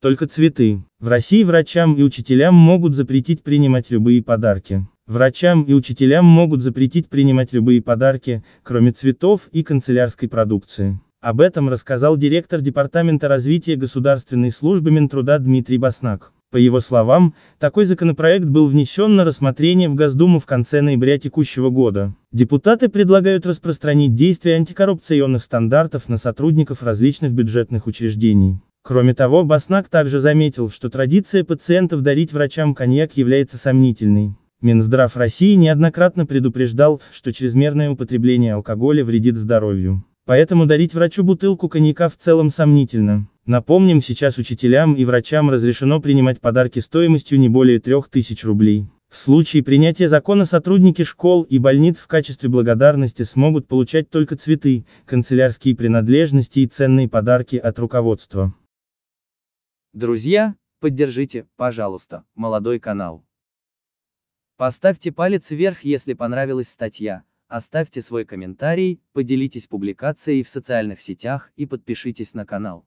Только цветы. В России врачам и учителям могут запретить принимать любые подарки. Врачам и учителям могут запретить принимать любые подарки, кроме цветов и канцелярской продукции. Об этом рассказал директор Департамента развития Государственной службы Минтруда Дмитрий Баснак. По его словам, такой законопроект был внесен на рассмотрение в Госдуму в конце ноября текущего года. Депутаты предлагают распространить действие антикоррупционных стандартов на сотрудников различных бюджетных учреждений. Кроме того, Баснак также заметил, что традиция пациентов дарить врачам коньяк является сомнительной. Минздрав России неоднократно предупреждал, что чрезмерное употребление алкоголя вредит здоровью. Поэтому дарить врачу бутылку коньяка в целом сомнительно. Напомним, сейчас учителям и врачам разрешено принимать подарки стоимостью не более 3000 рублей. В случае принятия закона сотрудники школ и больниц в качестве благодарности смогут получать только цветы, канцелярские принадлежности и ценные подарки от руководства. Друзья, поддержите, пожалуйста, молодой канал. Поставьте палец вверх, если понравилась статья, оставьте свой комментарий, поделитесь публикацией в социальных сетях и подпишитесь на канал.